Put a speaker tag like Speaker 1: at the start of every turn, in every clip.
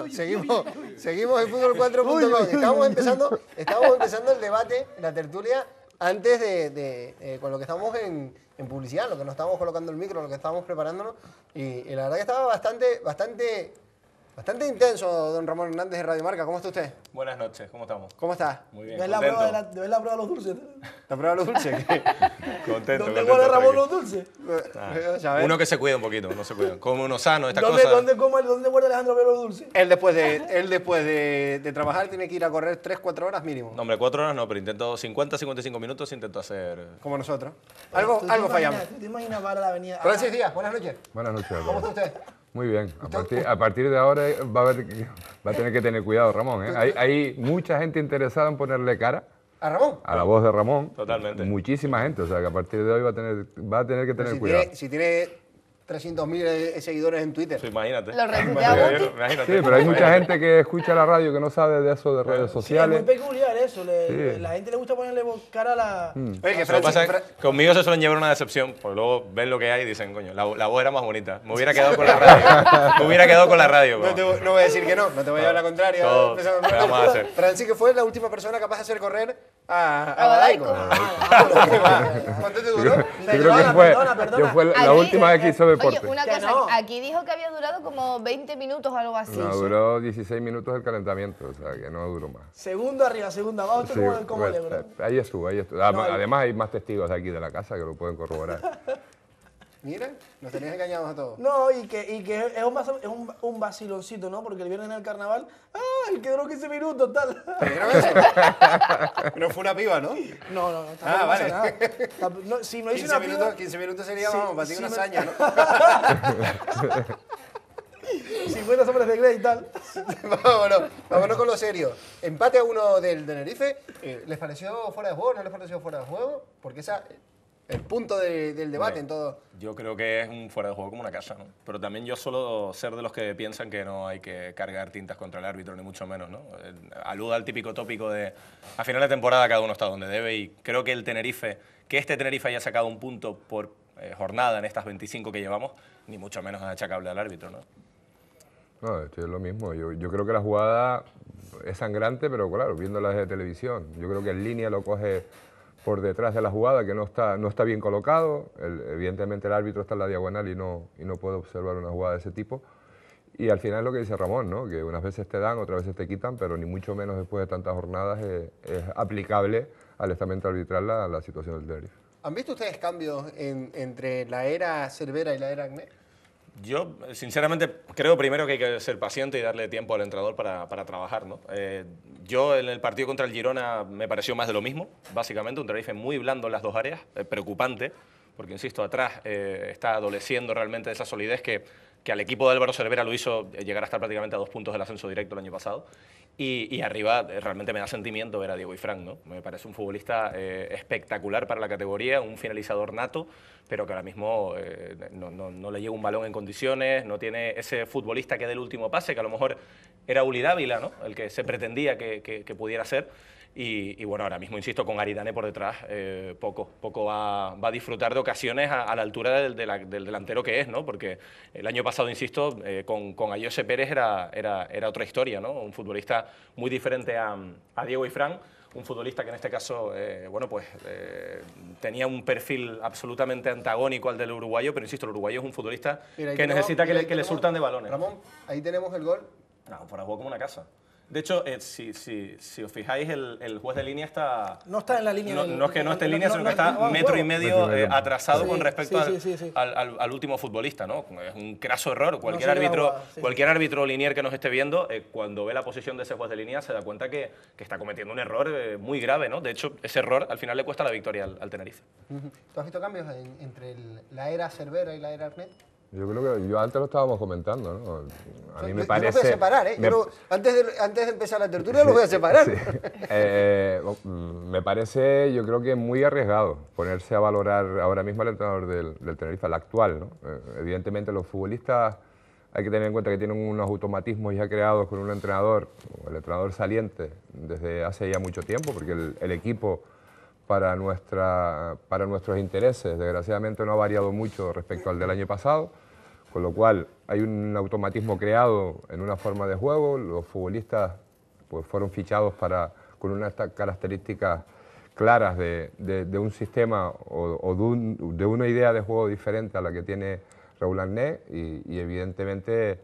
Speaker 1: bueno, seguimos, seguimos en Fútbol 4.com. Estamos empezando, estamos empezando el debate, la tertulia, antes de, eh, con lo que estamos en, publicidad, lo que nos estábamos colocando el micro, lo que estábamos preparándonos. Y, y la verdad que estaba bastante, bastante Bastante intenso, don Ramón Hernández de Radio Marca. ¿Cómo
Speaker 2: está usted? Buenas noches, ¿cómo estamos? ¿Cómo está? Muy bien. ¿Ves la, prueba de la, prueba de los dulces? ¿La prueba de los dulces? contento. ¿Dónde contento Ramón los dulces? Ah, uno que se cuida un poquito, no se cuida. Como uno sano, esta ¿Dónde, cosa. ¿dónde,
Speaker 1: come, ¿Dónde guarda Alejandro los dulces? Él después, de, él después de, trabajar tiene que ir a correr 3, 4 horas mínimo.
Speaker 2: No, hombre, 4 horas no, pero intento 50, 55 minutos, intento hacer.
Speaker 1: Como nosotros. Algo, algo fallamos. gracias te Francis Díaz, buenas noches. Buenas noches.
Speaker 2: ¿Cómo está usted?
Speaker 3: Muy bien. A partir, a partir de ahora va a, va a, tener que tener cuidado, Ramón. ¿eh? Hay, mucha gente interesada en ponerle cara. ¿A Ramón? A la voz de Ramón. Totalmente. Muchísima gente. O sea, que a partir de hoy va a tener, va a tener que tener cuidado.
Speaker 1: si tiene 300.000 eh, eh, seguidores en Twitter. imagínate. Lo Sí, pero hay mucha
Speaker 3: gente que escucha la radio que no sabe de eso de redes sociales. es muy
Speaker 4: peculiar eso. La gente le gusta ponerle cara a la... Mm. que pasa,
Speaker 2: conmigo se suelen llevar una decepción, porque luego ven lo que hay y dicen, coño, la, voz era más bonita. Me hubiera quedado con la radio. Me hubiera quedado con la radio. No,
Speaker 1: voy a decir que no, no te voy a llevar la contraria. vamos a hacer. Francis, que fue la última persona capaz de hacer correr Ah, a Badaico. Ah,
Speaker 3: ah, ¿Cuánto te duró? Yo, creo que fue, la, última vez que hizo deporte. Oye,
Speaker 5: aquí dijo que había durado como 20 minutos o algo así. No,
Speaker 3: duró 16 minutos el calentamiento, o sea, que no duró más.
Speaker 4: Segundo arriba, segunda
Speaker 5: abajo,
Speaker 3: ¿cómo, cómo pues, le eh, Ahí estuvo, ahí estuvo. Ah, pues, además, hay más testigos aquí de la casa que lo pueden corroborar.
Speaker 4: Mira, nos tenías engañados a todos. No, y que, y que es, un, es vaciloncito, ¿no? Porque el viernes en el carnaval, ¡ah! El que duró 15 minutos, tal.
Speaker 1: Pero fue una piba, ¿no? No, no, no. Ah,
Speaker 4: vale. No, si no 15, una minutos, 15 minutos sería, vamos, para ti una me... hazaña, ¿no?
Speaker 1: 50 sombras de Grey y tal. vámonos, vámonos con lo serio. Empate a uno del de Tenerife. Eh, ¿Les pareció fuera de juego? ¿No les pareció fuera de juego? Porque esa el punto del debate en todo.
Speaker 2: Yo creo que es un fuera de juego como una casa, ¿no? Pero también yo suelo ser de los que piensan que no hay que cargar tintas contra el árbitro, ni mucho menos, ¿no? Eh, aluda al típico tópico de a final de temporada cada uno está donde debe y creo que el Tenerife, que este Tenerife haya sacado un punto por eh, jornada en estas 25 que llevamos, ni mucho menos es achacable al árbitro, ¿no?
Speaker 3: No, esto es lo mismo. Yo, creo que la jugada es sangrante, pero claro, viéndola desde de televisión. Yo creo que en línea lo coge por detrás de la jugada que no está, no está bien colocado. evidentemente el árbitro está en la diagonal y no, y no puede observar una jugada de ese tipo. Y al final lo que dice Ramón, que unas veces te dan, otras veces te quitan, pero ni mucho menos después de tantas jornadas es, aplicable al estamento arbitral la, la situación
Speaker 2: del día
Speaker 1: ¿Han visto ustedes cambios entre la era Cervera y la era Agnés
Speaker 2: yo, sinceramente, creo primero que hay que ser paciente y darle tiempo al entrenador para, para trabajar. ¿no? Eh, yo, en el partido contra el Girona, me pareció más de lo mismo, básicamente. Un Tenerife muy blando en las dos áreas, eh, preocupante, porque, insisto, atrás eh, está adoleciendo realmente de esa solidez que que al equipo de Álvaro Cervera lo hizo eh, llegar a estar prácticamente a dos puntos del ascenso directo el año pasado. Y, arriba eh, realmente me da sentimiento ver a Diego y ¿no? Me parece un futbolista eh, espectacular para la categoría, un finalizador nato, pero que ahora mismo no, le llega un balón en condiciones, no tiene ese futbolista que dé el último pase, que a lo mejor era Uli Dávila, ¿no? El que se pretendía que pudiera ser. Y, bueno, ahora mismo, insisto, con Aridane por detrás, eh, poco, poco va, a disfrutar de ocasiones a, la altura del, delantero que es, ¿no? Porque el año pasado, insisto, eh, con, con Ayose Pérez era, era, era, otra historia, ¿no? Un futbolista muy diferente a, a Diego y Fran, un futbolista que en este caso, eh, bueno, pues tenía un perfil absolutamente antagónico al del uruguayo, pero insisto, el uruguayo es un futbolista que necesita que, le, surtan de balones. Ramón, ahí tenemos el gol. No, fuera jugó como una casa. De hecho, eh, si, os fijáis, el, juez de línea está... No está en la línea. No, es que no esté en línea, sino que está metro y medio eh, atrasado con respecto al, último futbolista. ¿no? Es un craso error. Cualquier árbitro cualquier árbitro linear que nos esté viendo, eh, cuando ve la posición de ese juez de línea, se da cuenta que, está cometiendo un error muy grave. ¿no? De hecho, ese error al final le cuesta la victoria al, Tenerife.
Speaker 1: ¿Tú has visto cambios entre la era Cervera y la era Arnet?
Speaker 3: Yo creo que yo antes lo estábamos comentando, ¿no? A mí me ¿eh? yo parece. voy separar,
Speaker 1: antes, de, antes de empezar la tertulia lo voy a separar. Eh,
Speaker 3: mm, me parece, yo creo que muy arriesgado ponerse a valorar ahora mismo al entrenador del, del Tenerife, al actual, ¿no? Eh, evidentemente, los futbolistas hay que tener en cuenta que tienen unos automatismos ya creados con un entrenador, el entrenador saliente, desde hace ya mucho tiempo, porque el, el equipo para, nuestra, para nuestros intereses, desgraciadamente, no ha variado mucho respecto al del año pasado con lo cual hay un automatismo creado en una forma de juego, los futbolistas pues, fueron fichados para, con unas características claras de, un sistema o, de, una idea de juego diferente a la que tiene Raúl Arné y, evidentemente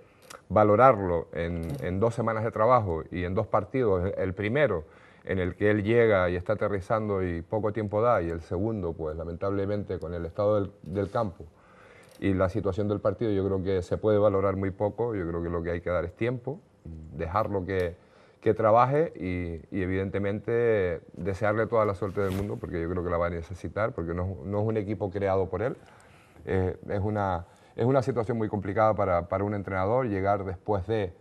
Speaker 3: valorarlo en, dos semanas de trabajo y en dos partidos, el primero en el que él llega y está aterrizando y poco tiempo da, y el segundo, pues lamentablemente con el estado del campo, y la situación del partido yo creo que se puede valorar muy poco, yo creo que lo que hay que dar es tiempo, dejarlo que, que trabaje y, evidentemente desearle toda la suerte del mundo porque yo creo que la va a necesitar, porque no, no es un equipo creado por él, eh, es, una, es una situación muy complicada para, para un entrenador llegar después de eh,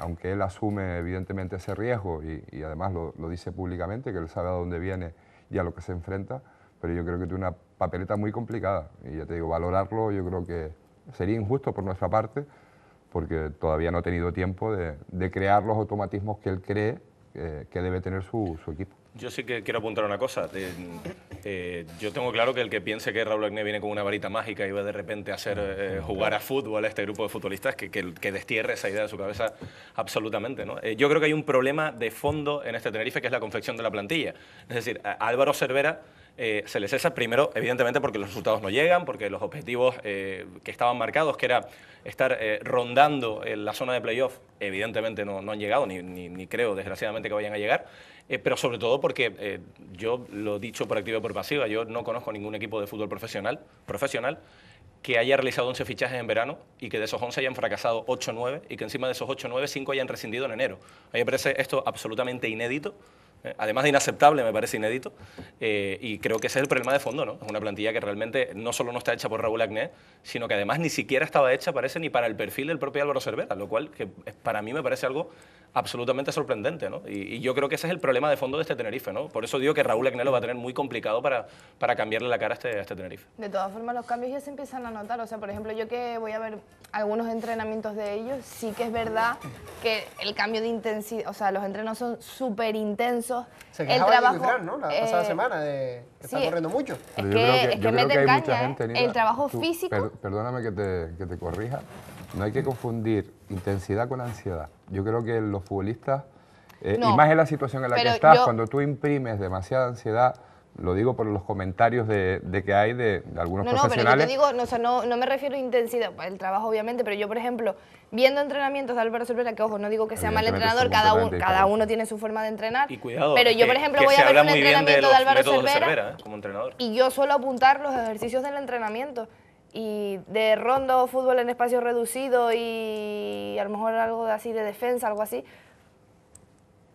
Speaker 3: aunque él asume evidentemente ese riesgo y, además lo, lo, dice públicamente, que él sabe a dónde viene y a lo que se enfrenta, pero yo creo que tiene una papeleta muy complicada. Y ya te digo, valorarlo yo creo que sería injusto por nuestra parte, porque todavía no ha tenido tiempo de, crear los automatismos que él cree eh, que, debe tener su, equipo.
Speaker 2: Yo sí que quiero apuntar una cosa. Eh, yo tengo claro que el que piense que Raúl Agné viene con una varita mágica y va de repente a hacer eh, jugar a fútbol a este grupo de futbolistas, que, que, que destierre esa idea de su cabeza absolutamente. ¿no? yo creo que hay un problema de fondo en este Tenerife, que es la confección de la plantilla. Es decir, Álvaro Cervera eh, se les cesa primero, evidentemente, porque los resultados no llegan, porque los objetivos eh, que estaban marcados, que era estar eh, rondando en la zona de playoff, evidentemente no, han llegado, ni, creo, desgraciadamente, que vayan a llegar. pero sobre todo porque yo lo he dicho por activa y por pasiva, yo no conozco ningún equipo de fútbol profesional, profesional que haya realizado 11 fichajes en verano y que de esos 11 hayan fracasado 8 o 9 y que encima de esos 8 o 9, 5 hayan rescindido en enero. A mí me parece esto absolutamente inédito eh, además de inaceptable, me parece inédito, eh, y creo que es el problema de fondo, ¿no? Es una plantilla que realmente no solo no está hecha por Raúl Acné, sino que además ni siquiera estaba hecha, parece, ni para el perfil del propio Álvaro Cervera, lo cual que para mí me parece algo absolutamente sorprendente, ¿no? Y, yo creo que ese es el problema de fondo de este Tenerife, ¿no? Por eso digo que Raúl Agnelo va a tener muy complicado para, para cambiarle la cara a este, este Tenerife.
Speaker 5: De todas formas, los cambios ya se empiezan a notar. O sea, por ejemplo, yo que voy a ver algunos entrenamientos de ellos, sí que es verdad que el cambio de intensidad, o sea, los entrenos son súper intensos. Se el trabajo, de ¿no? La eh, pasada semana
Speaker 1: de está corriendo mucho.
Speaker 5: Es que, que, que, ¿eh? El trabajo físico...
Speaker 3: perdóname que te, que te corrija, no hay que confundir intensidad con ansiedad. Yo creo que los futbolistas, eh, y más en la situación en la que estás, cuando tú imprimes demasiada ansiedad, lo digo por los comentarios de, que hay de, algunos profesionales. No, pero
Speaker 5: yo digo, no, me refiero a intensidad, el trabajo obviamente, pero yo, por ejemplo, viendo entrenamientos de Álvaro Cervera, que ojo, no digo que sea mal entrenador, cada, cada uno tiene su forma de entrenar. cuidado, pero yo, por ejemplo, voy a ver un entrenamiento de, Álvaro Cervera,
Speaker 2: como entrenador. y
Speaker 5: yo suelo apuntar los ejercicios del entrenamiento y de rondo, fútbol en espacio reducido y a lo mejor algo así de defensa, algo así.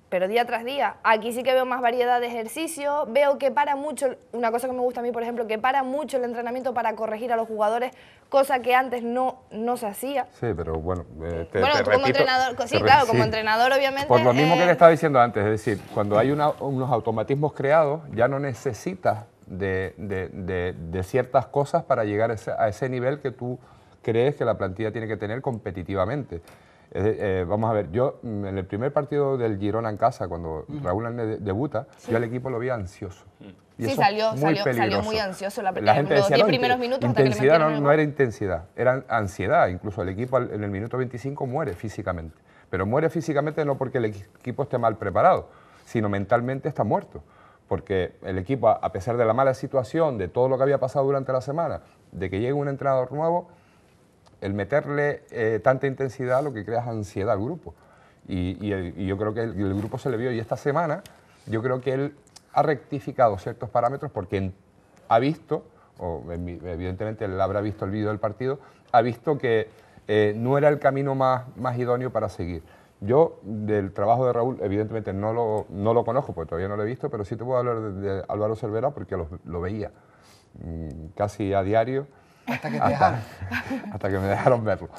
Speaker 5: Pero día tras día, aquí sí que veo más variedad de ejercicio, veo que para mucho, una cosa que me gusta a mí, por ejemplo, que para mucho el entrenamiento para corregir a los jugadores, cosa que antes no, no se hacía.
Speaker 3: Sí, pero bueno, eh, bueno, como entrenador, sí, claro, como
Speaker 5: entrenador obviamente. Por lo mismo que le eh.
Speaker 3: estaba diciendo antes, es decir, cuando hay unos automatismos creados, ya no necesitas de, ciertas cosas para llegar a ese, nivel que tú crees que la plantilla tiene que tener competitivamente. Eh, vamos a ver, yo mm, en el primer partido del Girona en casa, cuando Raúl debuta, yo al equipo lo vi ansioso. Mm. Y sí, salió muy, salió, salió, muy ansioso la, gente no, era intensidad, era ansiedad. Incluso el equipo en el minuto 25 muere físicamente. Pero muere físicamente no porque el equipo esté mal preparado, sino mentalmente está muerto porque el equipo, a pesar de la mala situación, de todo lo que había pasado durante la semana, de que llegue un entrenador nuevo, el meterle eh, tanta intensidad lo que crea es ansiedad al grupo. Y, yo creo que el, grupo se le vio. Y esta semana yo creo que él ha rectificado ciertos parámetros porque ha visto, o evidentemente él habrá visto el vídeo del partido, ha visto que eh, no era el camino más idóneo para seguir. Yo del trabajo de Raúl, evidentemente no lo, no lo conozco, porque todavía no lo he visto, pero sí te puedo hablar de, Álvaro Cervera porque lo veía mm, casi a diario hasta que hasta, que me dejaron verlo.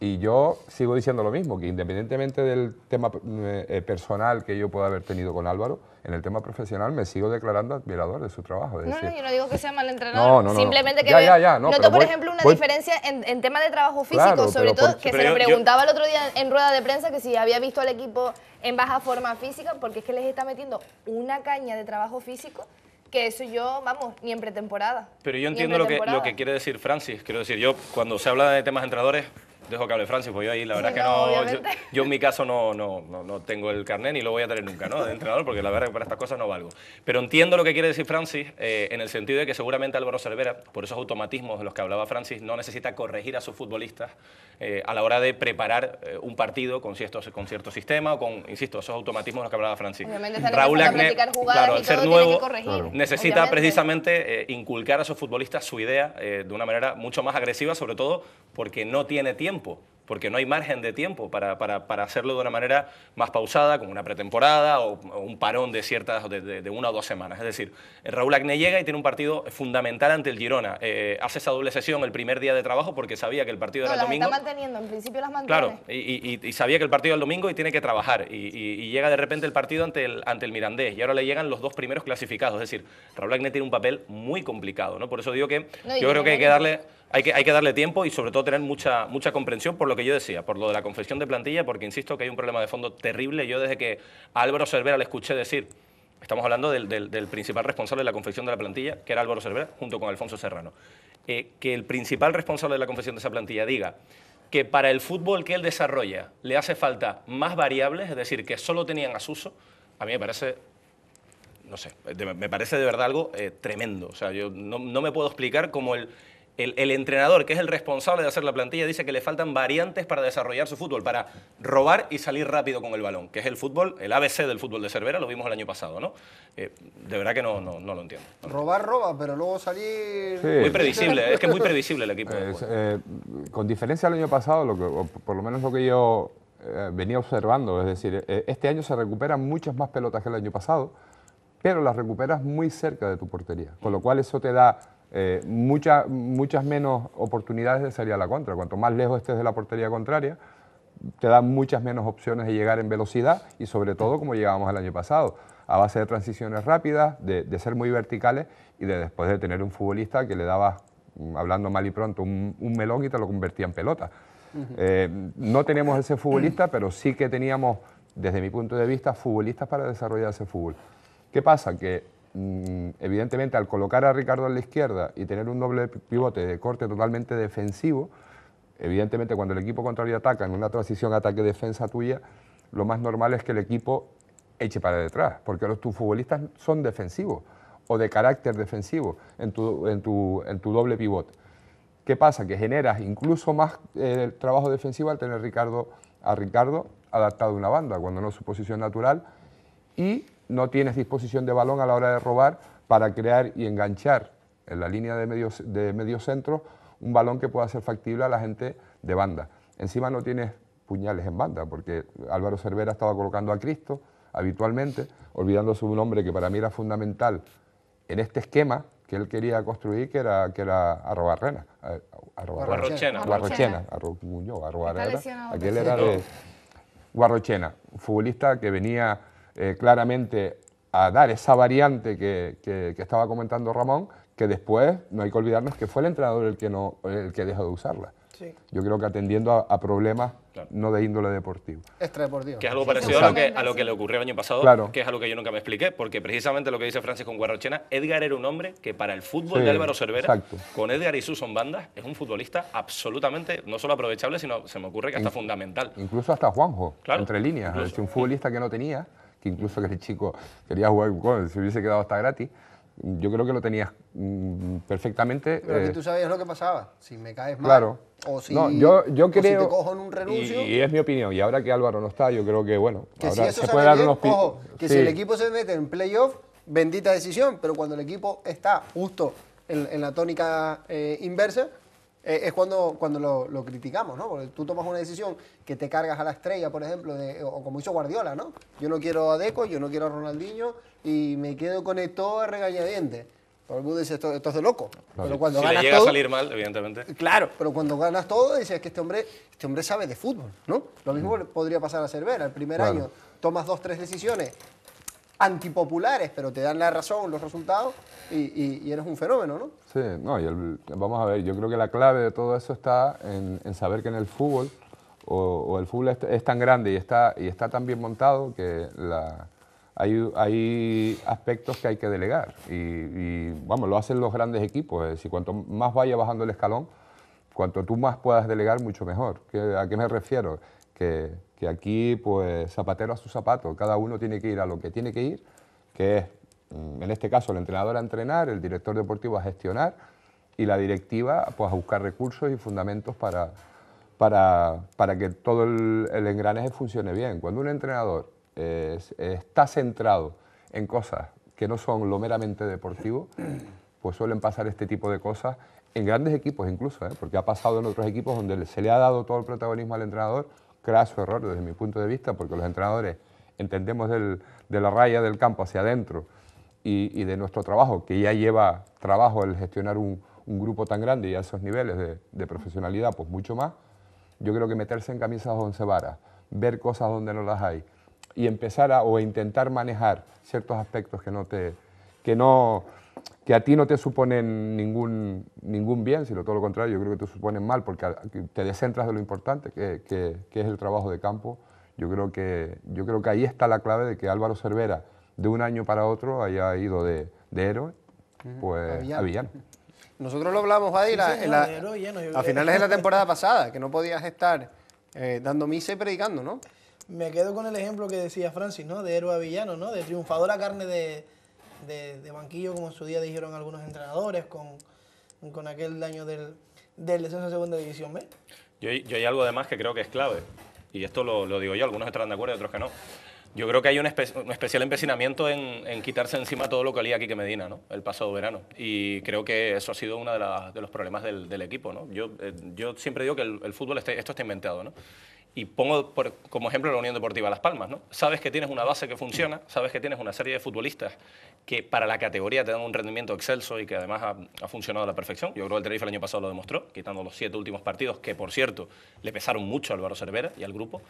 Speaker 3: Y yo sigo diciendo lo mismo, que independientemente del tema eh, eh, personal que yo pueda haber tenido con Álvaro, en el tema profesional me sigo declarando admirador de su trabajo. no, no, yo no
Speaker 5: digo que sea mal entrenador. No, no, Simplemente que ya, noto, por ejemplo, una diferencia en, en, tema de trabajo físico, sobre todo, que se yo, preguntaba el otro día en rueda de prensa que si había visto al equipo en baja forma física, porque es que les está metiendo una caña de trabajo físico que eso yo, vamos, ni en pretemporada.
Speaker 2: Pero yo entiendo lo, que, lo que quiere decir Francis. Quiero decir, yo cuando se habla de temas entradores... entrenadores, dejo que hable Francis, porque yo ahí la verdad es que no, yo, en mi caso no, no, no, no, tengo el carnet ni lo voy a tener nunca, ¿no? De entrenador, porque la verdad que para estas cosas no valgo. Pero entiendo lo que quiere decir Francis eh, en el sentido de que seguramente Álvaro Cervera, por esos automatismos de los que hablaba Francis, no necesita corregir a sus futbolistas eh, a la hora de preparar eh, un partido con cierto, con cierto sistema o con, insisto, esos automatismos de los que hablaba Francis. Raúl Agne, claro, al ser nuevo, necesita precisamente inculcar a sus futbolistas su idea de una manera mucho más agresiva, sobre todo porque no tiene tiempo porque no hay margen de tiempo para, para, para hacerlo de una manera más pausada, como una pretemporada o, un parón de ciertas de, una o dos semanas. Es decir, Raúl Acne llega y tiene un partido fundamental ante el Girona. Eh, eh, hace esa doble sesión el primer día de trabajo porque sabía que el partido era el domingo.
Speaker 5: manteniendo, en principio las Claro,
Speaker 2: y, sabía que el partido era el domingo y tiene que trabajar. Y, llega de repente el partido ante el, ante el Mirandés. Y ahora le llegan los dos primeros clasificados. Es decir, Raúl Acne tiene un papel muy complicado. ¿no? Por eso digo que yo creo que hay que darle hay que, darle tiempo y sobre todo tener mucha, comprensión por lo que yo decía, por lo de la confección de plantilla, porque insisto que hay un problema de fondo terrible. Yo desde que Álvaro Cervera le escuché decir, estamos hablando del, principal responsable de la confección de la plantilla, que era Álvaro Cervera, junto con Alfonso Serrano, eh, que el principal responsable de la confección de esa plantilla diga que para el fútbol que él desarrolla le hace falta más variables, es decir, que solo tenían a Suso, a mí me parece no sé, me parece de verdad algo eh, tremendo. O sea, yo no, no, me puedo explicar cómo el, el, entrenador, que es el responsable de hacer la plantilla, dice que le faltan variantes para desarrollar su fútbol, para robar y salir rápido con el balón, que es el fútbol, el ABC del fútbol de Cervera, lo vimos el año pasado, ¿no? Eh, de verdad que no, no, lo entiendo.
Speaker 1: Robar, roba, pero luego salir... Muy previsible, es que muy
Speaker 2: previsible el equipo.
Speaker 3: Eh, con diferencia al año pasado, lo por lo menos lo que yo eh, venía observando, es decir, este año se recuperan muchas más pelotas que el año pasado, pero las recuperas muy cerca de tu portería, con lo cual eso te da eh, muchas menos oportunidades de salir a la contra. Cuanto más lejos estés de la portería contraria, te dan muchas menos opciones de llegar en velocidad y sobre todo como llegábamos el año pasado, a base de transiciones rápidas, de, ser muy verticales y de después de tener un futbolista que le daba, mm, hablando mal y pronto, un, melón y te lo convertía en pelota. Eh, no tenemos ese futbolista, pero sí que teníamos, desde mi punto de vista, futbolistas para desarrollar ese fútbol. ¿Qué pasa? Que Mm, evidentemente al colocar a Ricardo a la izquierda y tener un doble pivote de corte totalmente defensivo, evidentemente cuando el equipo contrario ataca en una transición ataque-defensa tuya, lo más normal es que el equipo eche para detrás, porque los, tus futbolistas son defensivos o de carácter defensivo en tu, en en tu doble pivote. ¿Qué pasa? Que generas incluso más eh, trabajo defensivo al tener Ricardo, a Ricardo adaptado a una banda, cuando no es su posición natural, y no tienes disposición de balón a la hora de robar para crear y enganchar en la línea de medio, de centro un balón que pueda ser factible a la gente de banda. Encima no tienes puñales en banda, porque Álvaro Cervera estaba colocando a Cristo habitualmente, olvidándose su nombre que para mí era fundamental en este esquema que él quería construir, que era, que era Arrobarrena. Guarrochena. Guarrochena. Guarrochena. Aquel era de... Guarrochena, futbolista que venía eh, claramente a dar esa variante que, estaba comentando Ramón, que después no hay que olvidarnos que fue el entrenador el que, dejó de usarla. Sí. Yo creo que atendiendo a, problemas no de índole deportivo.
Speaker 2: Extradeportivo. Que es algo parecido a lo, que, le ocurrió el año pasado, que es algo que yo nunca me expliqué, porque precisamente lo que dice Francisco con Guarrochena, Edgar era un hombre que para el fútbol de Álvaro Cervera, con Edgar y Susan Bandas, es un futbolista absolutamente, no solo aprovechable, sino se me ocurre que hasta fundamental.
Speaker 3: Incluso hasta Juanjo, entre líneas, es un futbolista que no tenía que incluso que el chico quería jugar con él, si hubiese quedado hasta gratis, yo creo que lo tenías mm, perfectamente. Pero que eh, tú
Speaker 1: sabías lo que pasaba, si me caes mal. Claro. O si, no, yo, cojo en un renuncio. Y,
Speaker 3: es mi opinión. Y ahora que Álvaro no está, yo creo que, bueno, que ahora si se puede dar unos ojo, Que si el equipo
Speaker 1: se mete en playoff, bendita decisión. Pero cuando el equipo está justo en, la tónica eh, inversa, eh, es cuando, cuando lo, lo, criticamos, ¿no? Porque tú tomas una decisión que te cargas a la estrella, por ejemplo, de, o como hizo Guardiola, ¿no? Yo no quiero a Deco, yo no quiero a Ronaldinho y me quedo con esto regañadientes. Todo regañadiente mundo esto, esto es de loco. Pero cuando si le llega a salir
Speaker 2: mal, evidentemente.
Speaker 1: Claro, pero cuando ganas todo, dices que este hombre, este hombre sabe de fútbol, ¿no? Lo mismo mm. podría pasar a Cervera. El primer año tomas dos, tres decisiones antipopulares, pero te dan la razón, los resultados, y, eres un fenómeno, ¿no?
Speaker 3: Sí, no, y vamos a ver, yo creo que la clave de todo eso está en, saber que en el fútbol, o, el fútbol es, tan grande y está, y está tan bien montado que hay, hay, aspectos que hay que delegar. Y, vamos, lo hacen los grandes equipos, es cuanto más vaya bajando el escalón, cuanto tú más puedas delegar, mucho mejor. ¿A qué me refiero? Que que aquí, pues, zapatero a su zapato, cada uno tiene que ir a lo que tiene que ir, que es, mm, en este caso, el entrenador a entrenar, el director deportivo a gestionar y la directiva, pues, a buscar recursos y fundamentos para, para, que todo el, el, engranaje funcione bien. Cuando un entrenador está centrado en cosas que no son lo meramente deportivo, pues suelen pasar este tipo de cosas en grandes equipos incluso, ¿eh? porque ha pasado en otros equipos donde se le ha dado todo el protagonismo al entrenador craso error desde mi punto de vista, porque los entrenadores entendemos de la raya del campo hacia adentro y, de nuestro trabajo, que ya lleva trabajo el gestionar un, un grupo tan grande y a esos niveles de, profesionalidad, pues mucho más. Yo creo que meterse en camisas once varas, ver cosas donde no las hay y empezar a o intentar manejar ciertos aspectos que no te que no que a ti no te suponen ningún, ningún bien, sino todo lo contrario, yo creo que te suponen mal, porque te descentras de lo importante, que, es el trabajo de campo. Yo creo, que, yo creo que ahí está la clave de que Álvaro Cervera, de un año para otro, haya ido de, de héroe pues, a villano.
Speaker 1: Nosotros lo hablamos, a a finales de la temporada pasada, que no podías estar eh, dando misa y predicando, ¿no? Me quedo con el ejemplo que decía Francis, ¿no? De héroe a
Speaker 4: villano, ¿no? De triunfador a carne de, de, banquillo, como en su día dijeron algunos entrenadores con, con aquel daño del, del de segunda división B.
Speaker 2: Yo, hay algo además que creo que es clave, y esto lo, digo yo, algunos estarán de acuerdo y otros que no. Yo creo que hay un, especial empecinamiento en, quitarse encima todo lo que olía aquí que Medina, ¿no? El pasado verano. Y creo que eso ha sido uno de, los problemas del, equipo, ¿no? Eh, yo, siempre digo que el, fútbol, esto está inventado, ¿no? y pongo como ejemplo la Unión Deportiva Las Palmas, ¿no? Sabes que tienes una base que funciona, sabes que tienes una serie de futbolistas que para la categoría te dan un rendimiento excelso y que además ha, funcionado a la perfección. Yo creo que el Tenerife el año pasado lo demostró, quitando los siete últimos partidos, que por cierto le pesaron mucho a Álvaro Cervera y al grupo.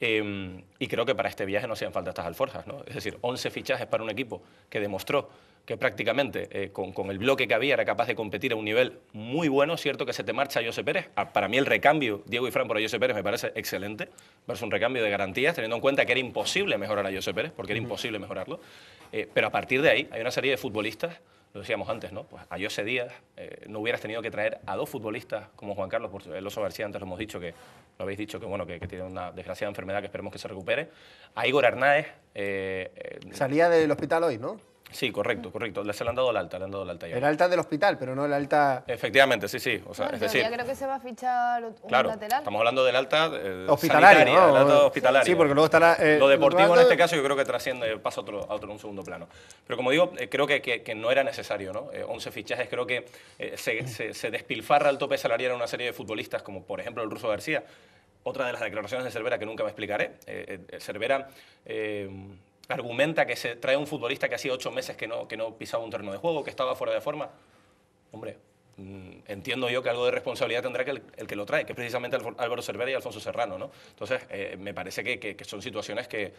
Speaker 2: Em, y creo que para este viaje no hacían falta estas alforjas, ¿no? Es decir, 11 fichajes para un equipo que demostró que prácticamente eh, con, el bloque que había era capaz de competir a un nivel muy bueno. Cierto que se te marcha José Pérez. Ah, para mí el recambio, Diego y Fran por José Pérez, me parece excelente. versus un recambio de garantías, teniendo en cuenta que era imposible mejorar a José Pérez, porque era imposible mejorarlo. Eh, pero a partir de ahí hay una serie de futbolistas lo decíamos antes, ¿no? Pues a José Díaz eh, no hubieras tenido que traer a dos futbolistas como Juan Carlos, el Oso García, antes lo hemos dicho, que lo habéis dicho, que bueno, que, tiene una desgraciada enfermedad que esperemos que se recupere. A Igor Arnaez
Speaker 1: Salía del hospital hoy,
Speaker 2: ¿no? Sí, correcto, correcto. Se le han dado el alta, le han dado la alta ya. El
Speaker 1: alta del hospital, pero no el alta...
Speaker 2: Efectivamente, sí, sí. O sea, es decir, ya
Speaker 5: creo que se va a fichar un claro, estamos
Speaker 2: hablando del alta eh, hospitalaria, ¿no? alta hospitalaria. Sí, porque luego estará... Eh, Lo deportivo en este caso yo creo que trasciende, pasa a otro, a otro un segundo plano. Pero como digo, eh, creo que, no era necesario, ¿no? 11 fichajes, creo que se, despilfarra el tope salarial a una serie de futbolistas, como por ejemplo el Ruso García, otra de las declaraciones de Cervera que nunca me explicaré. Cervera argumenta que se trae un futbolista que hacía ocho meses que no, que no pisaba un terreno de juego, que estaba fuera de forma. Hombre, Mm, entiendo yo que algo de responsabilidad tendrá que el, que lo trae, que es precisamente Álvaro Cervera y Alfonso Serrano, ¿no? Entonces, eh, me parece que, son situaciones que,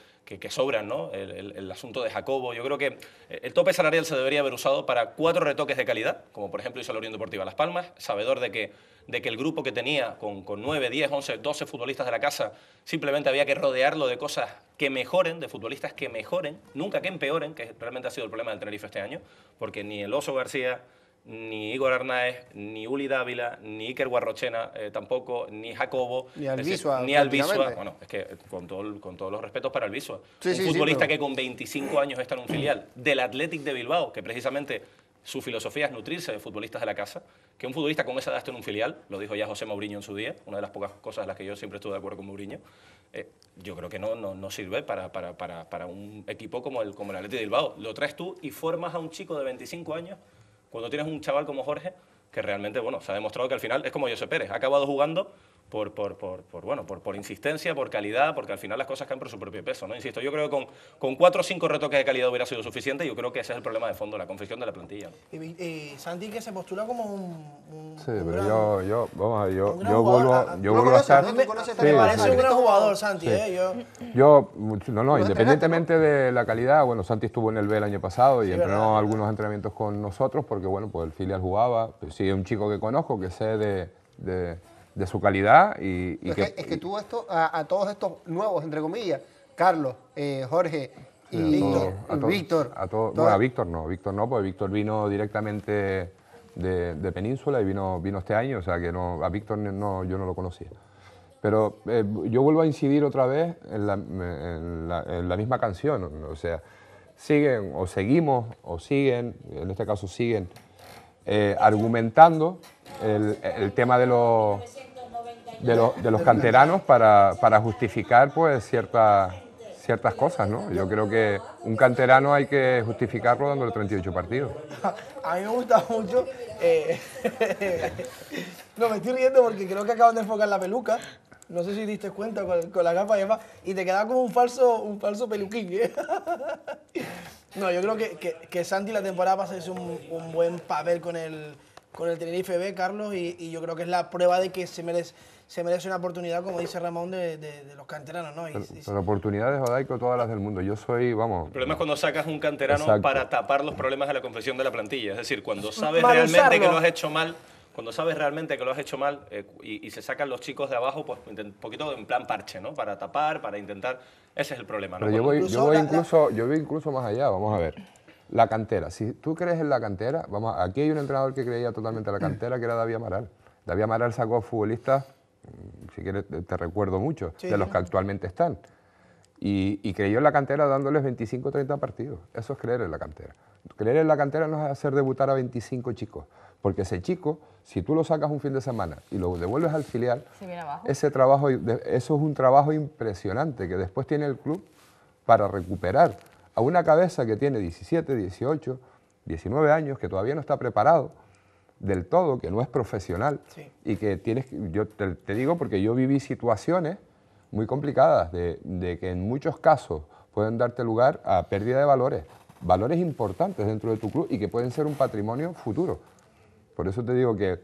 Speaker 2: sobran, ¿no? El, asunto de Jacobo, yo creo que eh, el tope salarial se debería haber usado para cuatro retoques de calidad, como por ejemplo hizo la Unión Deportiva Las Palmas, sabedor de que, de que el grupo que tenía con, con 9, 10, 11, 12 futbolistas de la casa, simplemente había que rodearlo de cosas que mejoren, de futbolistas que mejoren, nunca que empeoren, que realmente ha sido el problema del Tenerife este año, porque ni el Oso García ni Igor Arnaez, ni Uli Dávila, ni Iker Guarrochena eh, tampoco, ni Jacobo. Ni Alvisua Ni Bueno, es que con, todo, con todos los respetos para el un futbolista que con 25 años está en un filial del Athletic de Bilbao, que precisamente su filosofía es nutrirse de futbolistas de la casa, que un futbolista con esa edad está en un filial, lo dijo ya José Mourinho en su día, una de las pocas cosas en las que yo siempre estuve de acuerdo con Mourinho, eh, yo creo que no, no, no sirve para, para, para, para, un equipo como el, como el Athletic de Bilbao. Lo traes tú y formas a un chico de 25 años cuando tienes un chaval como Jorge, que realmente, bueno, se ha demostrado que al final es como José Pérez, ha acabado jugando por, por, por, bueno, por, por insistencia, por calidad, porque al final las cosas caen por su propio peso. ¿no? Insisto, yo creo que con, cuatro o cinco retoques de calidad hubiera sido suficiente yo creo que ese es el problema de fondo, la confección de la plantilla.
Speaker 4: Santi que se postula como un...
Speaker 3: un sí, pero yo, yo, a yo, yo ah, vuelvo, a, yo vuelvo a estar... Me parece un gran jugador, Santi. Eh, yo, no, no, independientemente de la calidad, bueno, Santi estuvo en el B el año pasado y entrenó algunos entrenamientos con nosotros porque, bueno, pues el filial jugaba, pues sí, es un chico que conozco, que sé de de su calidad. Y, es,
Speaker 1: que, tú esto, a, todos estos nuevos, entre comillas, Carlos, eh, Jorge y Víctor.
Speaker 3: A bueno, a Víctor no, Víctor no, porque Víctor vino directamente de, Península y vino, vino este año, o sea que no, a Víctor no, yo no lo conocía. Pero eh, yo vuelvo a incidir otra vez en la, en, la, misma canción, o sea, siguen o seguimos o siguen, en este caso siguen, eh, argumentando el, el tema de los de, los, de los canteranos para, para, justificar pues ciertas ciertas cosas, ¿no? Yo creo que un canterano hay que justificarlo dándole 38 partidos.
Speaker 4: A mí me gusta mucho... Eh, no, me estoy riendo porque creo que acaban de enfocar la peluca. No sé si diste cuenta con, la capa y demás. Y te quedaba como un falso, un falso peluquín. ¿eh? No, yo creo que, que, que, Santi la temporada pasada hizo un, buen papel con el, con el Tenerife B, Carlos, y, yo creo que es la prueba de que se merece, se merece una oportunidad, como dice Ramón, de, los canteranos, ¿no? Y,
Speaker 3: pero, oportunidades, todas las del mundo. Yo soy, vamos...
Speaker 2: El problema es cuando sacas un canterano para tapar los problemas de la confesión de la plantilla. Es decir, cuando sabes realmente que lo has hecho mal cuando sabes realmente que lo has hecho mal eh, y, se sacan los chicos de abajo, pues un poquito en plan parche, ¿no? Para tapar, para intentar. Ese es el problema, ¿no? yo voy, incluso,
Speaker 3: yo voy incluso, más allá, vamos a ver. La cantera. Si tú crees en la cantera, vamos, aquí hay un entrenador que creía totalmente en la cantera, que era David Amaral. David Amaral sacó futbolistas Mm, si quieres te, recuerdo mucho, de los que actualmente están. Y, creyó en la cantera dándoles 25 30 partidos. Eso es creer en la cantera. Creer en la cantera no es hacer debutar a 25 chicos, porque ese chico, si tú lo sacas un fin de semana y lo devuelves al filial, ese trabajo, eso es un trabajo impresionante que después tiene el club para recuperar a una cabeza que tiene 17, 18, 19 años, que todavía no está preparado, del todo, que no es profesional y que tienes, yo te, digo porque yo viví situaciones muy complicadas de, que en muchos casos pueden darte lugar a pérdida de valores, valores importantes dentro de tu club y que pueden ser un patrimonio futuro. Por eso te digo que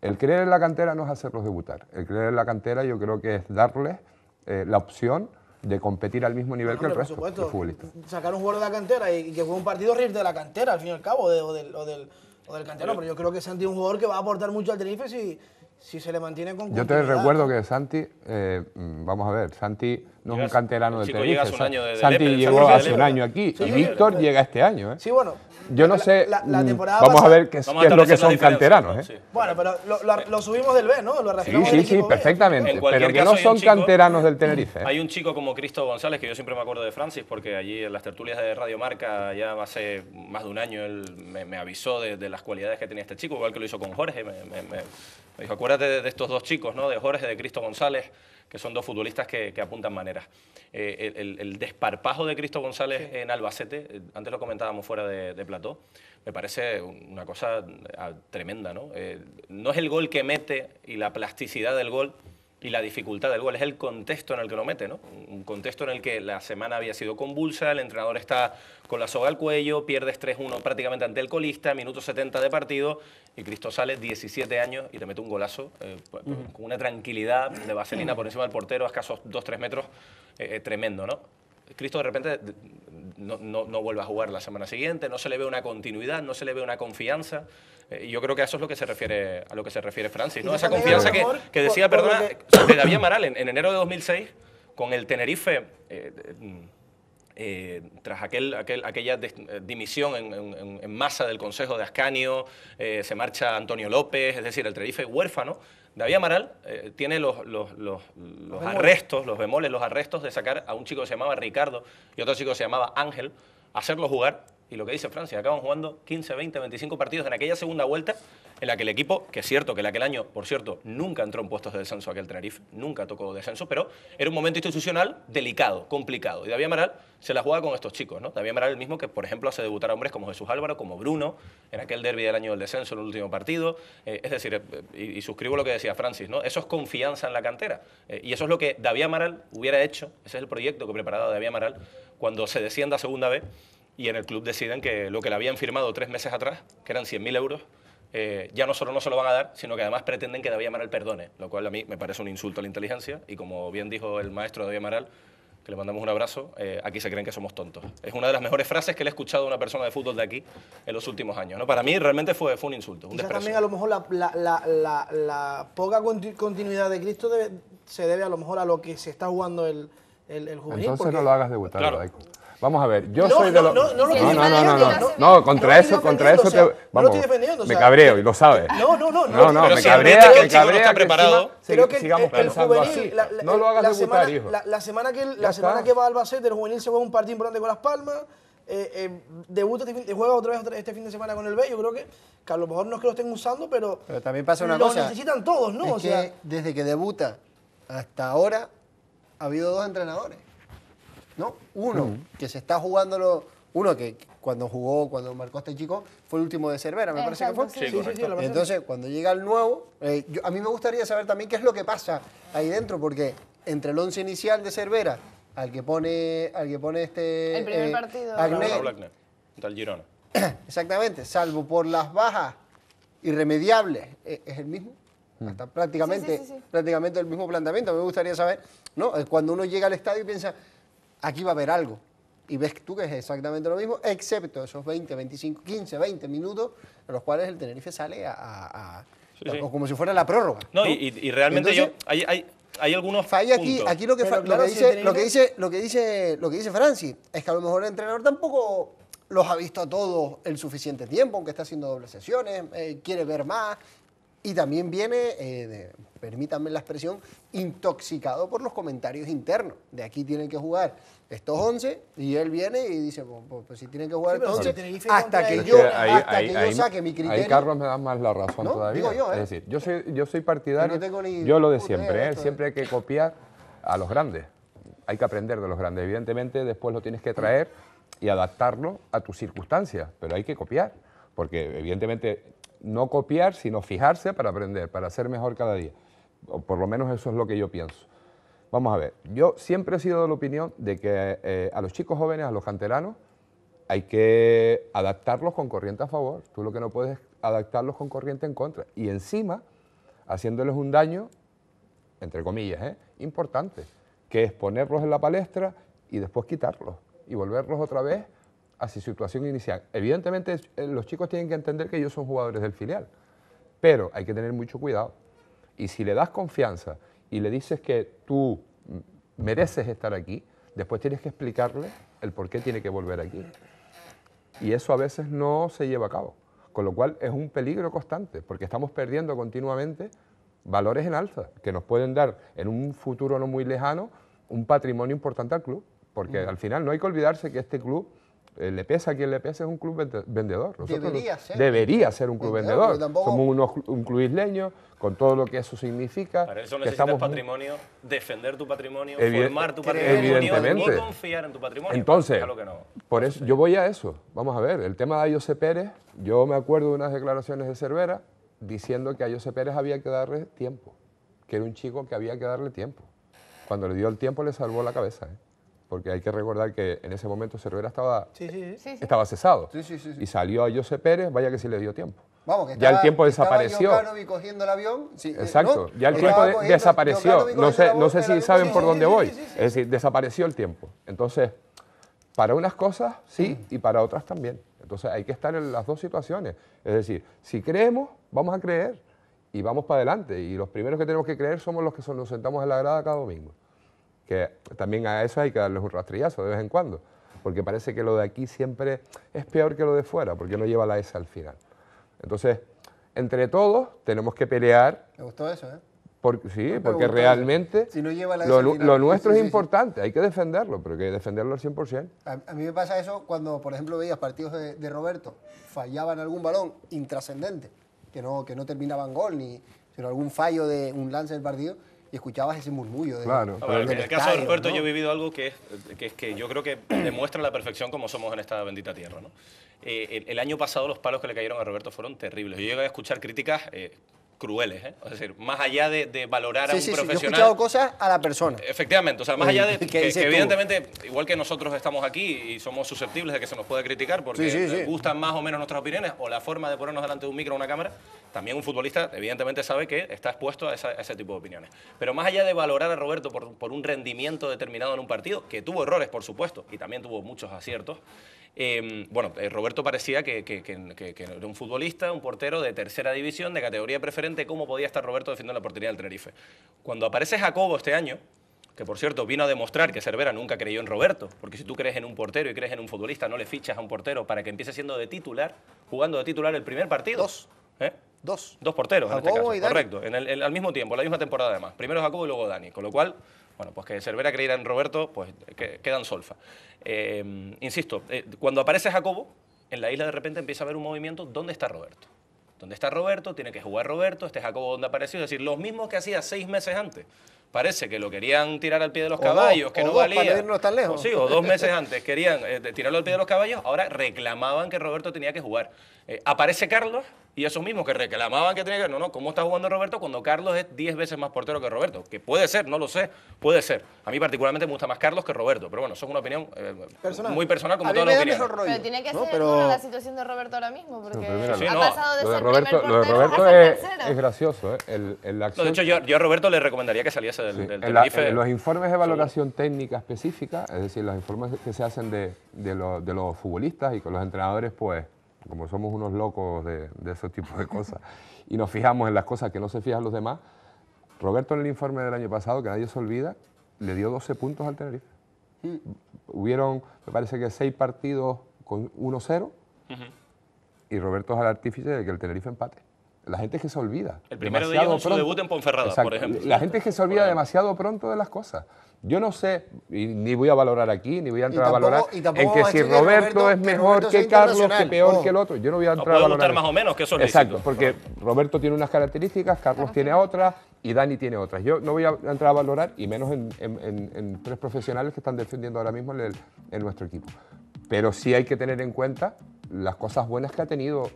Speaker 3: el creer en la cantera no es hacerlos debutar, el creer en la cantera yo creo que es darles eh, la opción de competir al mismo nivel que el resto de futbolistas.
Speaker 4: Sacar un jugador de la cantera y, que fue un partido rir de la cantera, al fin y al cabo, o del o del cantero, pero yo creo que Santi es un jugador que va a aportar mucho al Tenerife si, si se le mantiene con Yo te recuerdo
Speaker 3: que Santi, eh, mm, vamos a ver, Santi no es un canterano del Tenerife. un año Santi llegó hace un año aquí y Víctor llega este año. ¿eh? Sí, bueno. Yo no sé. La, mm, vamos a ver qué, es lo que son canteranos. ¿eh? Bueno, pero
Speaker 2: lo, subimos del B, ¿no? Lo sí, sí, sí, perfectamente. Pero
Speaker 3: que no son canteranos del Tenerife. ¿eh? Hay
Speaker 2: un chico como Cristo González, que yo siempre me acuerdo de Francis, porque allí en las tertulias de Radio Marca, ya hace más de un año, él me, avisó de, las cualidades que tenía este chico, igual que lo hizo con Jorge. Me, dijo, acuérdate de, de estos dos chicos, ¿no? De Jorge, de Cristo González que son dos futbolistas que, apuntan maneras. Eh, el, desparpajo de Cristo González en Albacete, eh, antes lo comentábamos fuera de, de plató, me parece una cosa ah, tremenda, ¿no? Eh, no es el gol que mete y la plasticidad del gol y la dificultad del gol, es el contexto en el que lo mete, ¿no? Un contexto en el que la semana había sido convulsa, el entrenador está con la soga al cuello, pierdes 3-1 prácticamente ante el colista, minuto 70 de partido, y Cristo sale 17 años y te mete un golazo eh, pues, pues, con una tranquilidad de vaselina por encima del portero a escasos 2-3 metros, eh, eh, tremendo, ¿no? Cristo de repente no, no, no vuelve a jugar la semana siguiente, no se le ve una continuidad, no se le ve una confianza. Eh, yo creo que a eso es lo que se refiere, a lo que se refiere Francis, ¿no? Esa confianza que, que, decía, perdona, de David Amaral en, enero de 2006, con el Tenerife... Eh, eh, tras aquel, aquel, aquella dimisión en, en, masa del Consejo de Ascanio, se marcha Antonio López, es decir, el Tenerife huérfano. David Amaral tiene los, los, los, los arrestos, los bemoles, los arrestos de sacar a un chico que se llamaba Ricardo y otro chico que se llamaba Ángel, hacerlo jugar y lo que dice Francia, acaban jugando 15, 20, 25 partidos en aquella segunda vuelta en la que el equipo, que es cierto que en aquel año, por cierto, nunca entró en puestos de descenso aquel Tenerife, nunca tocó descenso, pero era un momento institucional delicado, complicado. Y David Amaral se la jugaba con estos chicos, ¿no? David Amaral el mismo que, por ejemplo, hace debutar a hombres como Jesús Álvaro, como Bruno, en aquel derby del año del descenso, en el último partido. Eh, es decir, eh, y, suscribo lo que decía Francis, ¿no? Eso es confianza en la cantera. Eh, y eso es lo que David Amaral hubiera hecho, ese es el proyecto que preparaba David Amaral cuando se descienda a segunda B y en el club deciden que lo que le habían firmado tres meses atrás, que eran 100.000 euros, eh, ya no solo no se lo van a dar, sino que además pretenden que David Amaral perdone, lo cual a mí me parece un insulto a la inteligencia y como bien dijo el maestro David Amaral, que le mandamos un abrazo, eh, aquí se creen que somos tontos. Es una de las mejores frases que le he escuchado a una persona de fútbol de aquí en los últimos años. ¿no? Para mí realmente fue, fue un insulto, un desprecio.
Speaker 4: también a lo mejor la, poca continuidad de Cristo se debe a lo mejor a lo que se está jugando el, el, juvenil. Entonces no lo hagas
Speaker 3: debutar, claro. Vamos a ver, yo soy de los. No, no, no, no, no, no, no, contra eso, contra eso Vamos, me cabreo y lo sabes. No, no, no, no, no, me cabrea, me
Speaker 2: cabrea. Está preparado. Creo que sigamos pensando así.
Speaker 4: No lo hagas debutar, hijo. La semana que la semana que va Albacete, el juvenil se juega un partido importante con las Palmas. Eh, eh, debuta este juega otra vez este fin de semana con el B. Yo creo que, a lo mejor no es que lo estén usando, pero,
Speaker 1: pero también pasa una lo cosa. necesitan
Speaker 4: todos, ¿no? o sea, que
Speaker 1: desde que debuta hasta ahora ha habido dos entrenadores. ¿no? Uno mm. que se está lo... uno que cuando jugó, cuando marcó este chico, fue el último de Cervera, me parece que fue. Entonces, cuando llega el nuevo, eh, a mí me gustaría saber también qué es lo que pasa ahí dentro, porque entre el once inicial de Cervera, al que pone, al que pone este... El primer eh, partido. Girona. Exactamente, salvo por las bajas irremediables, eh, es el mismo. Mm. Hasta prácticamente, prácticamente el mismo planteamiento. Me gustaría saber, ¿no? Cuando uno llega al estadio y piensa, aquí va a haber algo. Y ves tú que es exactamente lo mismo, excepto esos 20, 25, 15, 20 minutos en los cuales el Tenerife sale a... como si fuera la prórroga.
Speaker 2: No, Y, realmente yo... Hay, hay, algunos falla aquí, aquí lo que, lo, dice, lo que
Speaker 1: dice lo que dice lo Francis es que a lo mejor el entrenador tampoco los ha visto a todos el suficiente tiempo, aunque está haciendo dobles sesiones, eh, quiere ver más, y también viene, eh, permítanme la expresión, intoxicado por los comentarios internos. De aquí tienen que jugar estos 11 y él viene y dice, pues, pues, pues si tienen que jugar estos 11, hasta que yo, hasta que yo saque mi criterio. Ahí Carlos
Speaker 3: me da más la razón todavía. Digo yo, ¿eh? Es decir, yo soy, yo partidario, yo, lo de siempre, ¿eh? siempre hay que copiar a los grandes. Hay que aprender de los grandes. Evidentemente después lo tienes que traer y adaptarlo a tus circunstancias, pero hay que copiar, porque evidentemente no copiar, sino fijarse para aprender, para ser mejor cada día. O por lo menos eso es lo que yo pienso. Vamos a ver, yo siempre he sido de la opinión de que eh, a los chicos jóvenes, a los canteranos, hay que adaptarlos con corriente a favor. Tú lo que no puedes es adaptarlos con corriente en contra. Y encima, haciéndoles un daño, entre comillas, ¿eh? importante, que es ponerlos en la palestra y después quitarlos y volverlos otra vez a su situación inicial. Evidentemente, eh, los chicos tienen que entender que ellos son jugadores del filial, pero hay que tener mucho cuidado. Y si le das confianza y le dices que tú mereces estar aquí, después tienes que explicarle el por qué tiene que volver aquí. Y eso a veces no se lleva a cabo. Con lo cual es un peligro constante, porque estamos perdiendo continuamente valores en alza, que nos pueden dar en un futuro no muy lejano un patrimonio importante al club. Porque al final no hay que olvidarse que este club le pesa a quien le pese, es un club vendedor. debería ser. un club vendedor. Somos un club isleño, con todo lo que eso significa. Para eso estamos... patrimonio,
Speaker 2: defender tu patrimonio, formar tu patrimonio, evidentemente. no confiar en tu patrimonio. Entonces,
Speaker 3: por eso, yo voy a eso. Vamos a ver, el tema de Ayose Pérez, yo me acuerdo de unas declaraciones de Cervera diciendo que a Ayose Pérez había que darle tiempo, que era un chico que había que darle tiempo. Cuando le dio el tiempo le salvó la cabeza. ¿eh? porque hay que recordar que en ese momento Cervera estaba,
Speaker 1: estaba cesado. Y
Speaker 3: salió a José Pérez, vaya que sí le dio tiempo.
Speaker 1: ya el tiempo desapareció. cogiendo el avión. Eh, Exacto, ya el tiempo desapareció. No sé, no sé si saben por dónde voy.
Speaker 3: Es decir, desapareció el tiempo. Entonces, para unas cosas sí y para otras también. Entonces hay que estar en las dos situaciones. Es decir, si creemos, vamos a creer y vamos para adelante. Y los primeros que tenemos que creer somos los que nos sentamos en la grada cada domingo que también a eso hay que darles un rastrillazo de vez en cuando, porque parece que lo de aquí siempre es peor que lo de fuera, porque no lleva la S al final. Entonces, entre todos tenemos que pelear. Me gustó eso, ¿eh? sí, porque realmente
Speaker 1: lo, nuestro es
Speaker 3: importante, hay que defenderlo, pero hay que defenderlo al 100%.
Speaker 1: A, mí me pasa eso cuando, por ejemplo, veías partidos de, Roberto, fallaban algún balón intrascendente, que no, que no terminaban gol, ni, sino algún fallo de un lance del partido, y escuchabas ese murmullo. De, claro.
Speaker 3: en
Speaker 2: el caso de Roberto yo he vivido algo que, que, que yo creo que demuestra la perfección como somos en esta bendita tierra. ¿no? Eh, el, año pasado los palos que le cayeron a Roberto fueron terribles. Yo llegué a escuchar críticas... Eh, crueles, ¿eh? es decir, más allá de, valorar a un profesional. Sí, yo he escuchado
Speaker 1: cosas a la persona.
Speaker 2: Efectivamente, o sea, más allá de que, evidentemente, igual que nosotros estamos aquí y somos susceptibles de que se nos pueda criticar porque gustan más o menos nuestras opiniones o la forma de ponernos delante de un micro o una cámara, también un futbolista evidentemente sabe que está expuesto a, ese tipo de opiniones. Pero más allá de valorar a Roberto por, un rendimiento determinado en un partido, que tuvo errores, por supuesto, y también tuvo muchos aciertos, em, bueno, eh, Roberto parecía que, era un futbolista, un portero de tercera división, de categoría preferente, ¿cómo podía estar Roberto defendiendo la portería del Tenerife? Cuando aparece Jacobo este año, que por cierto vino a demostrar que Cervera nunca creyó en Roberto, porque si tú crees en un portero y crees en un futbolista, no le fichas a un portero para que empiece siendo de titular, jugando de titular el primer partido. Dos. ¿Eh? Dos. Dos porteros en este caso, y correcto. En el, al mismo tiempo, la misma temporada además. Primero Jacobo y luego Dani, con lo cual, bueno, pues que Cervera creyera en Roberto, pues que, quedan solfa. Eh, insisto, eh, cuando aparece Jacobo, en la isla de repente empieza a haber un movimiento, ¿dónde está Roberto? ¿Dónde está Roberto? Tiene que jugar Roberto, este Jacobo donde apareció, es decir, los mismos que hacía seis meses antes. Parece que lo querían tirar al pie de los caballos, que no dos valía. Para irnos tan lejos. sí, o dos meses antes querían tirarlo al pie de los caballos, ahora reclamaban que Roberto tenía que jugar. aparece Carlos, y esos mismos que reclamaban que tenía que. No, no, ¿cómo está jugando Roberto cuando Carlos es 10 veces más portero que Roberto? Que puede ser, no lo sé, puede ser. A mí particularmente me gusta más Carlos que Roberto, pero bueno, eso es una opinión eh, muy personal, como todos lo opiniones. Pero tiene que ser la
Speaker 5: situación de Roberto ahora mismo, porque ha pasado de lo ser de Roberto, Lo de Roberto
Speaker 3: es, gracioso, ¿eh? El, de hecho,
Speaker 2: yo, a Roberto le recomendaría que saliese del, los
Speaker 3: informes de valoración técnica específica, es decir, los informes que se hacen de los futbolistas y con los entrenadores, pues como somos unos locos de, ese tipo de cosas, y nos fijamos en las cosas que no se fijan los demás, Roberto en el informe del año pasado, que nadie se olvida, le dio 12 puntos al Tenerife. Mm. Hubieron, me parece que, 6 partidos con 1-0 y Roberto es el artífice de que el Tenerife empate la gente es que se olvida. El primero de ellos su debut en Ponferrada, por ejemplo. La gente es que se olvida demasiado pronto de las cosas. Yo no sé, ni voy a valorar aquí, ni voy a entrar a valorar en que si Roberto, es mejor que, Carlos, que peor que el otro. Yo no voy a entrar no a valorar. más o menos, que eso Exacto, porque Roberto tiene unas características, Carlos tiene otras y Dani tiene otras. Yo no voy a entrar a valorar, y menos en, tres profesionales que están defendiendo ahora mismo en nuestro equipo. Pero sí hay que tener en cuenta las cosas buenas que ha tenido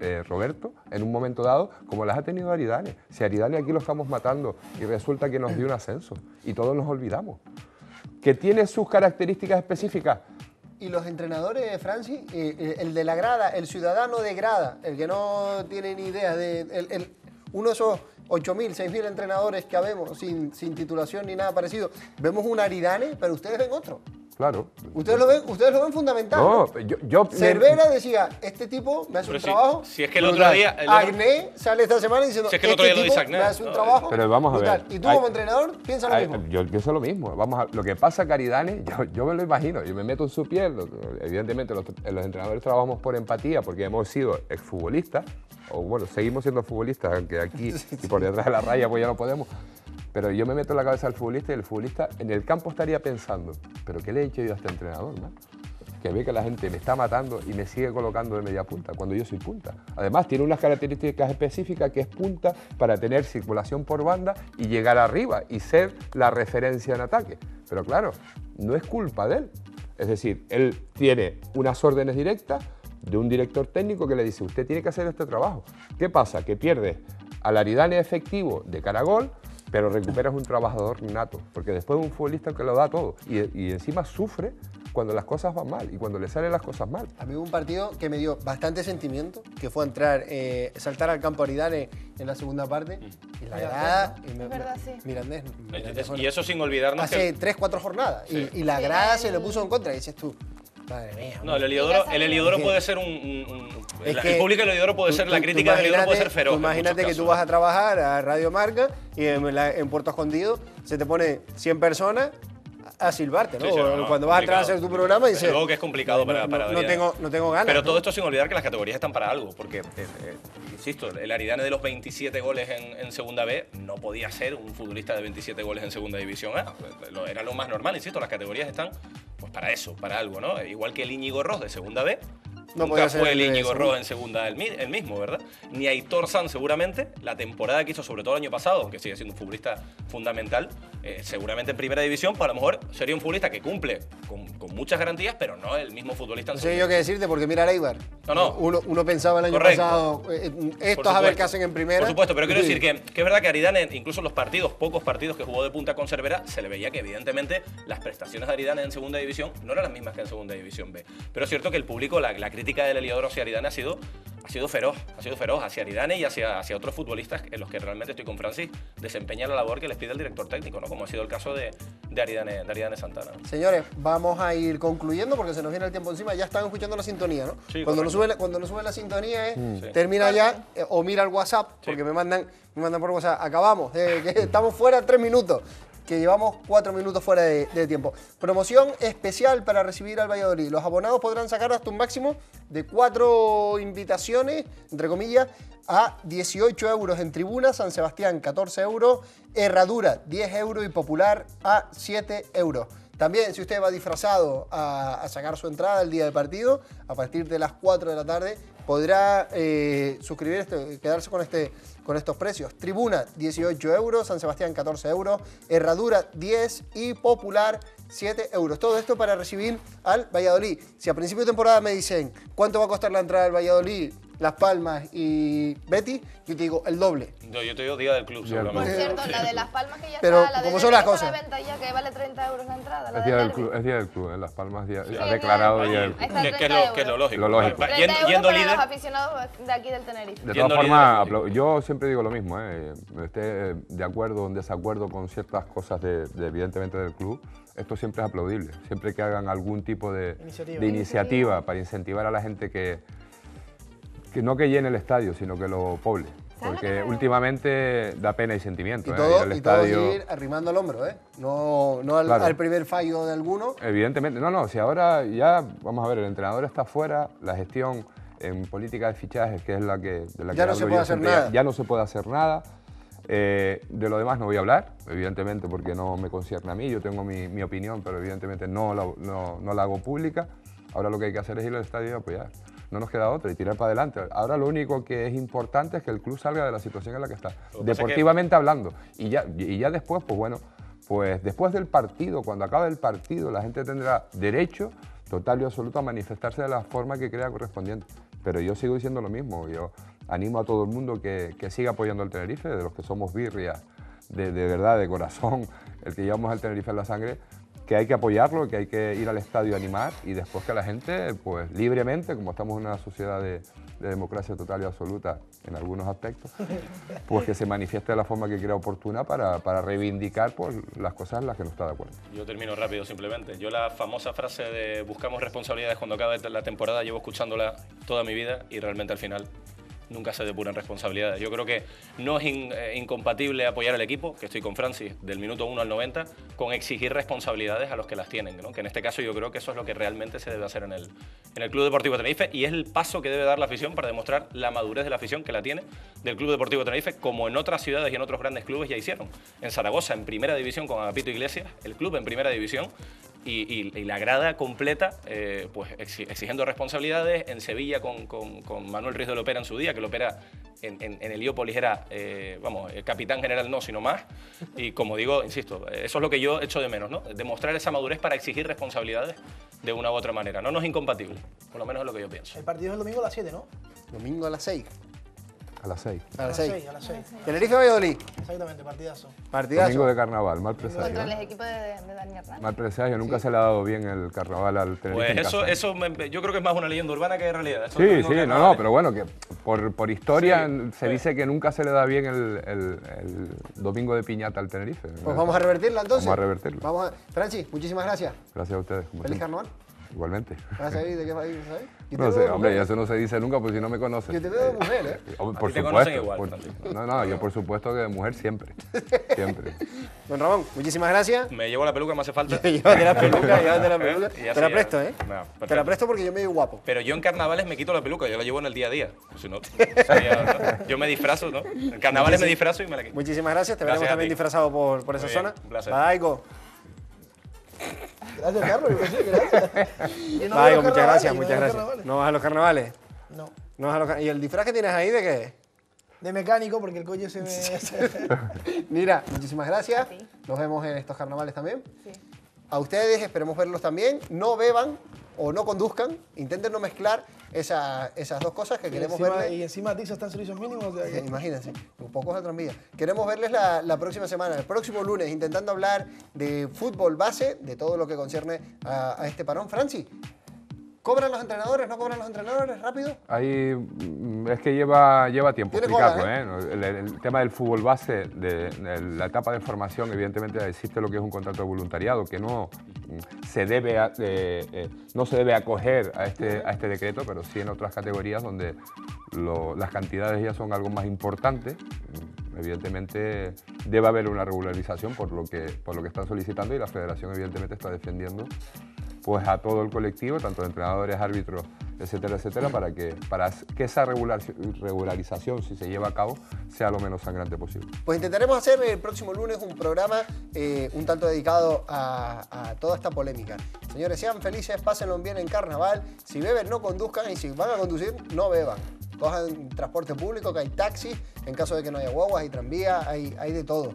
Speaker 3: eh, Roberto en un momento dado, como las ha tenido Aridane. Si Aridane aquí lo estamos matando y resulta que nos dio un ascenso y todos nos olvidamos. Que tiene sus características específicas,
Speaker 1: y los entrenadores, Francis, eh, eh, el de la grada, el ciudadano de grada, el que no tiene ni idea de. uno de esos 8.000, 6.000 entrenadores que habemos sin, sin titulación ni nada parecido. Vemos un Aridane, pero ustedes ven otro. Claro. ¿Ustedes lo ven, ustedes lo ven fundamental? No,
Speaker 3: yo, Cervera
Speaker 1: decía, este tipo me hace un trabajo. Si es
Speaker 3: que el otro día. El...
Speaker 1: Agné sale esta semana diciendo, si es que el otro este día dice me hace un trabajo. Pero
Speaker 3: vamos a ver. Y tú como
Speaker 1: entrenador piensa lo mismo.
Speaker 3: Yo pienso lo mismo. Vamos a, lo que pasa Caridane, yo, me lo imagino, yo me meto en su piel. Evidentemente, los, entrenadores trabajamos por empatía porque hemos sido exfutbolistas o bueno, seguimos siendo futbolistas, aunque aquí y por detrás de la raya pues ya no podemos, pero yo me meto en la cabeza al futbolista y el futbolista en el campo estaría pensando, ¿pero qué le he hecho yo a este entrenador? Que ve que la gente me está matando y me sigue colocando de media punta, cuando yo soy punta. Además, tiene unas características específicas que es punta para tener circulación por banda y llegar arriba y ser la referencia en ataque. Pero claro, no es culpa de él. Es decir, él tiene unas órdenes directas de un director técnico que le dice, usted tiene que hacer este trabajo. ¿Qué pasa? Que pierde al Aridane efectivo de cara gol, pero recuperas un trabajador nato, porque después es un futbolista que lo da todo y, encima sufre cuando las cosas van mal y cuando le salen
Speaker 1: las cosas mal. A mí hubo un partido que me dio bastante sentimiento, que fue entrar, eh, saltar al campo Aridane en la segunda parte mm. y la grada
Speaker 2: y Mirandés, Y eso sin olvidarnos Hace tres,
Speaker 1: cuatro jornadas y, la grada se lo puso en contra, y dices tú,
Speaker 2: Madre mía. No, el Eliodoro. el puede ser un. el público del puede ser, la crítica del Heliodoro puede ser feroz. Imagínate que tú vas a
Speaker 1: trabajar a Radio Marca y en, Puerto Escondido se te pone 100 personas a silbarte, ¿no? Cuando vas atrás a hacer tu programa y dices... Luego que es
Speaker 2: complicado para... No, tengo,
Speaker 1: no tengo ganas. Pero todo
Speaker 2: esto sin olvidar que las categorías están para algo, porque eh, eh, insisto, el Aridane de los 27 goles en, Segunda B no podía ser un futbolista de 27 goles en Segunda División A. Era lo más normal, insisto, las categorías están pues para eso, para algo, ¿no? Igual que el Íñigo Ross de Segunda B, no Nunca fue el Íñigo Roa en segunda el, mismo, ¿verdad? Ni Aitor San seguramente, la temporada que hizo sobre todo el año pasado, que sigue siendo un futbolista fundamental, eh, seguramente en primera división, para pues lo mejor sería un futbolista que cumple con, muchas garantías, pero no el mismo futbolista. En no sé yo
Speaker 1: qué decirte, porque mira a No, no. Uno, pensaba el año pasado, eh, eh, estos a ver qué hacen en primera. Por supuesto,
Speaker 2: pero quiero decir que, es verdad que Aridane, incluso los partidos, pocos partidos que jugó de punta con Cervera, se le veía que evidentemente las prestaciones de Aridane en segunda división no eran las mismas que en segunda división B. Pero es cierto que el público la, la crítica del Eliodoro hacia Aridane ha sido, ha sido feroz, ha sido feroz hacia Aridane y hacia, hacia otros futbolistas en los que realmente estoy con Francis, desempeña la labor que les pide el director técnico, ¿no? como ha sido el caso de, de, Aridane, de Santana.
Speaker 1: Señores, vamos a ir concluyendo porque se nos viene el tiempo encima, ya están escuchando la sintonía, ¿no? cuando, no sube, cuando no sube la sintonía eh, mm. termina ya eh, o mira el WhatsApp, porque me mandan me mandan por WhatsApp, acabamos, eh, estamos fuera tres minutos que llevamos cuatro minutos fuera de, tiempo. Promoción especial para recibir al Valladolid. Los abonados podrán sacar hasta un máximo de cuatro invitaciones, entre comillas, a 18 euros en tribuna, San Sebastián 14 euros, Herradura 10 euros y Popular a 7 euros. También, si usted va disfrazado a, sacar su entrada el día del partido, a partir de las 4 de la tarde podrá eh, suscribir, este, quedarse con, este, con estos precios. Tribuna, 18 euros, San Sebastián, 14 euros, Herradura, 10 y Popular, 7 euros. Todo esto para recibir al Valladolid. Si a principio de temporada me dicen cuánto va a costar la entrada al Valladolid, las Palmas y Betty, yo te digo el doble.
Speaker 2: yo te digo día del club, sí, Pero, Por cierto, la de Las
Speaker 5: Palmas que ya está, la de ¿cómo son las cosas? venta ya que vale 30 euros la entrada. La Es día del
Speaker 3: club, es día del club, en Las Palmas día- ha declarado día del club. Que, es lo, lógico. Yendo, líder, los
Speaker 5: aficionados de aquí del Tenerife. De todas formas,
Speaker 3: yo siempre digo lo mismo, eh, esté de acuerdo o en desacuerdo con ciertas cosas de, evidentemente del club, esto siempre es aplaudible. Siempre que hagan algún tipo de Iniciativa. para incentivar a la gente que, no que llene el estadio, sino que lo poble. Porque últimamente da pena y sentimiento. Y, ¿eh? ir, estadio... ir
Speaker 1: arrimando el hombro, ¿eh? No, no al, primer fallo de alguno.
Speaker 3: Evidentemente, no, no, si ahora ya, vamos a ver, el entrenador está fuera, la gestión en política de fichajes, que es la que... la ya no se puede hacer nada. Ya no se puede hacer nada. Eh, de lo demás no voy a hablar, evidentemente, porque no me concierne a mí, yo tengo mi, opinión, pero evidentemente no no, no la hago pública. Ahora lo que hay que hacer es ir al estadio y apoyar no nos queda otra y tirar para adelante. Ahora lo único que es importante es que el club salga de la situación en la que está, deportivamente hablando. Y ya, ya después, pues bueno, pues después del partido, cuando acabe el partido, la gente tendrá derecho total y absoluto a manifestarse de la forma que crea correspondiente. Pero yo sigo diciendo lo mismo, yo animo a todo el mundo que, siga apoyando al Tenerife, de los que somos birria, de, de verdad, de corazón, el que llevamos al Tenerife en la sangre, que hay que apoyarlo, que hay que ir al estadio a animar y después que la gente, pues libremente, como estamos en una sociedad de, democracia total y absoluta en algunos aspectos, pues que se manifieste de la forma que crea oportuna para, reivindicar pues, las cosas en las que no está de acuerdo.
Speaker 2: Yo termino rápido simplemente. Yo la famosa frase de buscamos responsabilidades cuando acaba la temporada llevo escuchándola toda mi vida y realmente al final nunca se depuran responsabilidades. Yo creo que no es eh, incompatible apoyar al equipo, que estoy con Francis, del minuto 1 al 90, con exigir responsabilidades a los que las tienen, ¿no? que en este caso yo creo que eso es lo que realmente se debe hacer en el, en el Club Deportivo Tenerife y es el paso que debe dar la afición para demostrar la madurez de la afición que la tiene del Club Deportivo Tenerife, como en otras ciudades y en otros grandes clubes ya hicieron. En Zaragoza, en primera división con Agapito Iglesias, el club en primera división, y, y, la grada completa, eh, pues exigiendo responsabilidades. En Sevilla con, con, con Manuel Ruiz de Lopera en su día, que lo opera en, el en Heliópolis era, eh, vamos, capitán general no, sino más. Y como digo, insisto, eso es lo que yo echo de menos, ¿no? Demostrar esa madurez para exigir responsabilidades de una u otra manera. No nos es incompatible, por lo menos es lo que yo
Speaker 4: pienso. El partido es el domingo a las 7, ¿no? Domingo a las 6.
Speaker 3: A las 6. A las 6.
Speaker 4: ¿Tenerife o Valladolid. Exactamente, partidazo. Partidazo. Domingo de carnaval, mal presagio. Contra el equipo de, de Daniel Mal presagio,
Speaker 3: nunca se le ha dado bien el carnaval al Tenerife. Pues eso,
Speaker 2: eso yo creo que es más una leyenda urbana que de realidad. sí, sí, no, no,
Speaker 3: pero bueno, que por, por historia se pues. dice que nunca se le da bien el, domingo de piñata al Tenerife. Pues vamos a
Speaker 2: revertirlo entonces. Vamos
Speaker 3: a revertirlo.
Speaker 1: Vamos muchísimas gracias.
Speaker 3: Gracias a ustedes. Feliz carnaval. Igualmente.
Speaker 1: ¿Vas a de qué país? ¿Sabes? No sé, hombre, ya eso
Speaker 3: no se dice nunca, porque si no me conoces. Yo te veo de eh, mujer, ¿eh? eh por supuesto. Igual, no, no, yo por supuesto que de mujer siempre. Siempre.
Speaker 2: Don Ramón, muchísimas gracias. Me llevo la peluca, me hace falta. llévate la peluca, la peluca. te la presto, ¿eh? te la presto porque yo me veo guapo. Pero yo en carnavales me quito la peluca, yo la llevo en el día a día. Pues si no, yo me disfrazo, ¿no? En carnavales me disfrazo y me la
Speaker 1: quito. Muchísimas gracias, te veremos también disfrazado por, por esa zona. Un placer. Bye, Gracias, Carlos. Gracias. No muchas gracias, muchas gracias. ¿No vas a los carnavales? No. ¿No a los ¿Y el disfraz que tienes ahí de qué? De mecánico, porque el coche se me. Mira, muchísimas gracias. Nos vemos en estos carnavales también. Sí. A ustedes esperemos verlos también. No beban o no conduzcan. Intenten no mezclar esas dos cosas que queremos ver verles. Y encima dice están servicios mínimos. Imagínense, un poco de tranvía. Queremos verles la, próxima semana, el próximo lunes, intentando hablar de fútbol base, de todo lo que concierne a, a este parón. Franci, ¿Cobran los entrenadores? ¿No cobran los entrenadores? ¿Rápido?
Speaker 3: Ahí mm, es que lleva, lleva tiempo explicarlo. ¿eh? ¿eh? El, tema del fútbol base, de, la etapa de formación, evidentemente existe lo que es un contrato de voluntariado, que no mm, se debe, eh, no se debe acoger a este, a este decreto, pero sí en otras categorías donde las cantidades ya son algo más importantes. Mm, evidentemente debe haber una regularización por lo que, por lo que están solicitando y la federación evidentemente está defendiendo pues a todo el colectivo, tanto entrenadores, árbitros, etcétera, etcétera, para que, para que esa regularización, si se lleva a cabo, sea lo menos sangrante posible.
Speaker 1: Pues intentaremos hacer el próximo lunes un programa eh, un tanto dedicado a, toda esta polémica. Señores, sean felices, pásenlo bien en carnaval. Si beben, no conduzcan y si van a conducir, no beban. Cojan transporte público, que hay taxis, en caso de que no haya guaguas, hay tranvía, hay, hay de todo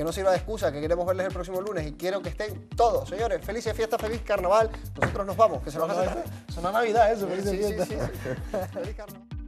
Speaker 1: que no sirva de excusa, que queremos verles el próximo lunes y quiero que estén todos, señores. Felices fiestas, feliz carnaval. Nosotros nos vamos, que se nos hace este, Navidad
Speaker 4: eso,
Speaker 5: feliz carnaval.